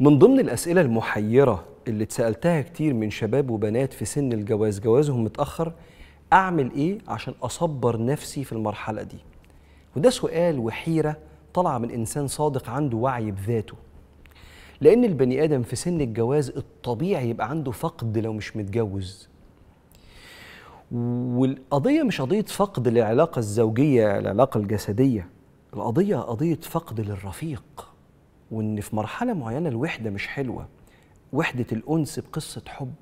من ضمن الأسئلة المحيرة اللي اتسألتها كتير من شباب وبنات في سن الجواز جوازهم متأخر أعمل إيه عشان أصبر نفسي في المرحلة دي وده سؤال وحيرة طالعة من إنسان صادق عنده وعي بذاته لأن البني آدم في سن الجواز الطبيعي يبقى عنده فقد لو مش متجوز والقضية مش قضية فقد للعلاقة الزوجية العلاقة الجسدية القضية قضية فقد للرفيق وان في مرحله معينه الوحده مش حلوه وحده الانس بقصه حب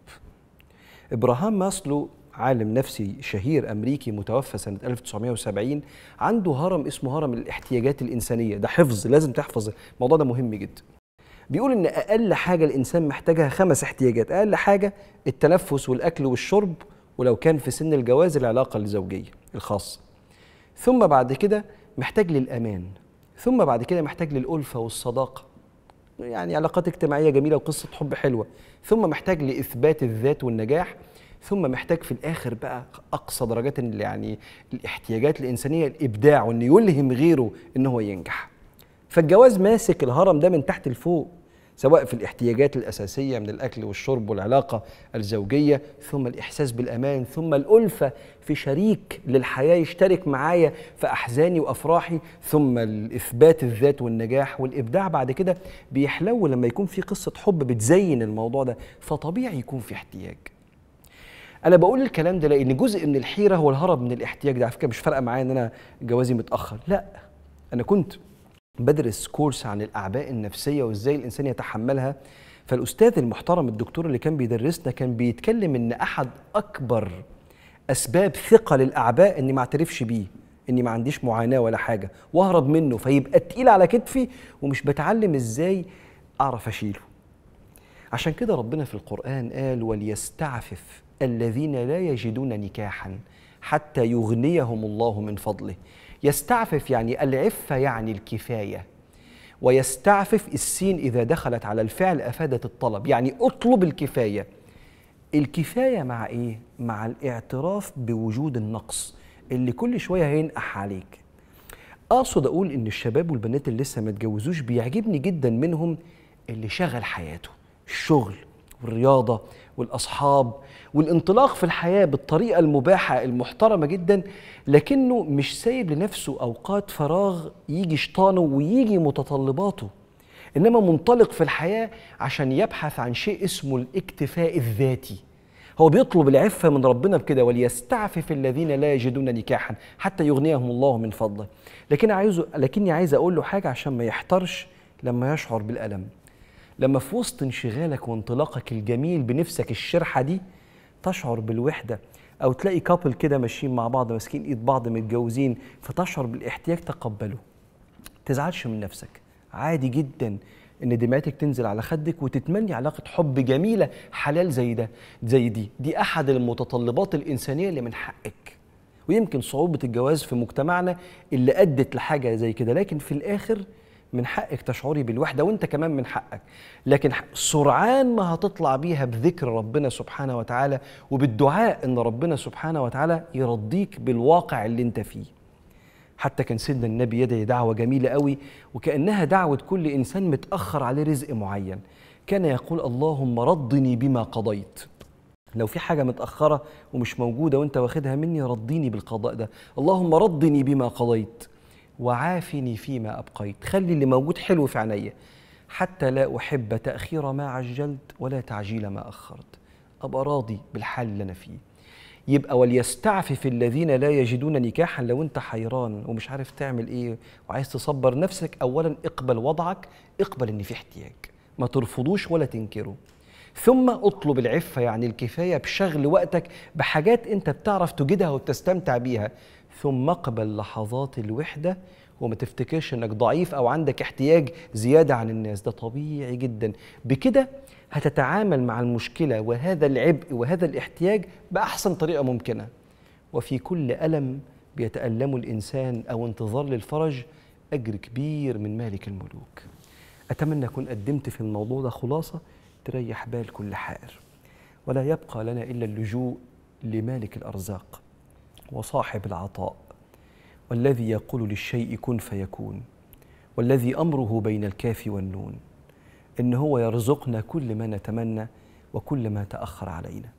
ابراهام ماسلو عالم نفسي شهير امريكي متوفى سنه 1970 عنده هرم اسمه هرم الاحتياجات الانسانيه ده حفظ لازم تحفظ الموضوع ده مهم جدا بيقول ان اقل حاجه الانسان محتاجها خمس احتياجات اقل حاجه التنفس والاكل والشرب ولو كان في سن الجواز العلاقه الزوجيه الخاصه ثم بعد كده محتاج للامان ثم بعد كده محتاج للالفه والصداقه يعني علاقات اجتماعيه جميله وقصه حب حلوه ثم محتاج لاثبات الذات والنجاح ثم محتاج في الاخر بقى اقصى درجات يعني الاحتياجات الانسانيه الابداع وانه يلهم غيره ان هو ينجح فالجواز ماسك الهرم ده من تحت لفوق سواء في الاحتياجات الأساسية من الأكل والشرب والعلاقة الزوجية ثم الإحساس بالأمان ثم الألفة في شريك للحياة يشترك معايا في أحزاني وأفراحي ثم الإثبات الذات والنجاح والإبداع بعد كده بيحلو لما يكون في قصة حب بتزين الموضوع ده فطبيعي يكون في احتياج انا بقول الكلام ده لان جزء من الحيره هو الهرب من الاحتياج ده على فكره مش فارقه معايا ان انا جوازي متاخر لا انا كنت بدرس كورس عن الاعباء النفسيه وازاي الانسان يتحملها فالاستاذ المحترم الدكتور اللي كان بيدرسنا كان بيتكلم ان احد اكبر اسباب ثقل الاعباء اني ما اعترفش بيه اني ما عنديش معاناه ولا حاجه واهرب منه فيبقى تقيل على كتفي ومش بتعلم ازاي اعرف اشيله عشان كده ربنا في القران قال وليستعفف الذين لا يجدون نكاحا حتى يغنيهم الله من فضله يستعفف يعني العفة يعني الكفاية ويستعفف السين إذا دخلت على الفعل أفادت الطلب يعني أطلب الكفاية الكفاية مع إيه؟ مع الاعتراف بوجود النقص اللي كل شوية هينقح عليك أقصد أقول إن الشباب والبنات اللي لسه ما اتجوزوش بيعجبني جدا منهم اللي شغل حياته الشغل والرياضه والاصحاب والانطلاق في الحياه بالطريقه المباحه المحترمه جدا لكنه مش سايب لنفسه اوقات فراغ يجي شيطانه ويجي متطلباته انما منطلق في الحياه عشان يبحث عن شيء اسمه الاكتفاء الذاتي هو بيطلب العفة من ربنا بكده وليستعفف الذين لا يجدون نكاحا حتى يغنيهم الله من فضله لكن عايزه لكني عايز اقول له حاجة عشان ما يحترش لما يشعر بالألم لما في وسط انشغالك وانطلاقك الجميل بنفسك الشرحه دي تشعر بالوحده او تلاقي كابل كده ماشيين مع بعض ماسكين ايد بعض متجوزين فتشعر بالاحتياج تقبله تزعلش من نفسك عادي جدا ان دمعتك تنزل على خدك وتتمني علاقه حب جميله حلال زي ده زي دي دي احد المتطلبات الانسانيه اللي من حقك ويمكن صعوبه الجواز في مجتمعنا اللي ادت لحاجه زي كده لكن في الاخر من حقك تشعري بالوحده وانت كمان من حقك لكن سرعان ما هتطلع بيها بذكر ربنا سبحانه وتعالى وبالدعاء ان ربنا سبحانه وتعالى يرضيك بالواقع اللي انت فيه حتى كان سيدنا النبي يدعي دعوه جميله قوي وكانها دعوه كل انسان متاخر عليه رزق معين كان يقول اللهم رضني بما قضيت لو في حاجه متاخره ومش موجوده وانت واخدها مني رضيني بالقضاء ده اللهم رضني بما قضيت وعافني فيما أبقيت خلي اللي موجود حلو في عيني حتى لا أحب تأخير ما عجلت ولا تعجيل ما أخرت أبقى راضي بالحال اللي أنا فيه يبقى وليستعفف الذين لا يجدون نكاحا لو انت حيران ومش عارف تعمل ايه وعايز تصبر نفسك اولا اقبل وضعك اقبل ان في احتياج ما ترفضوش ولا تنكره ثم اطلب العفه يعني الكفايه بشغل وقتك بحاجات انت بتعرف تجدها وبتستمتع بيها ثم اقبل لحظات الوحدة وما تفتكرش انك ضعيف او عندك احتياج زيادة عن الناس ده طبيعي جدا بكده هتتعامل مع المشكلة وهذا العبء وهذا الاحتياج بأحسن طريقة ممكنة وفي كل ألم بيتألم الإنسان أو انتظار للفرج أجر كبير من مالك الملوك أتمنى أكون قدمت في الموضوع ده خلاصة تريح بال كل حائر ولا يبقى لنا إلا اللجوء لمالك الأرزاق وصاحب العطاء والذي يقول للشيء كن فيكون والذي امره بين الكاف والنون ان هو يرزقنا كل ما نتمنى وكل ما تاخر علينا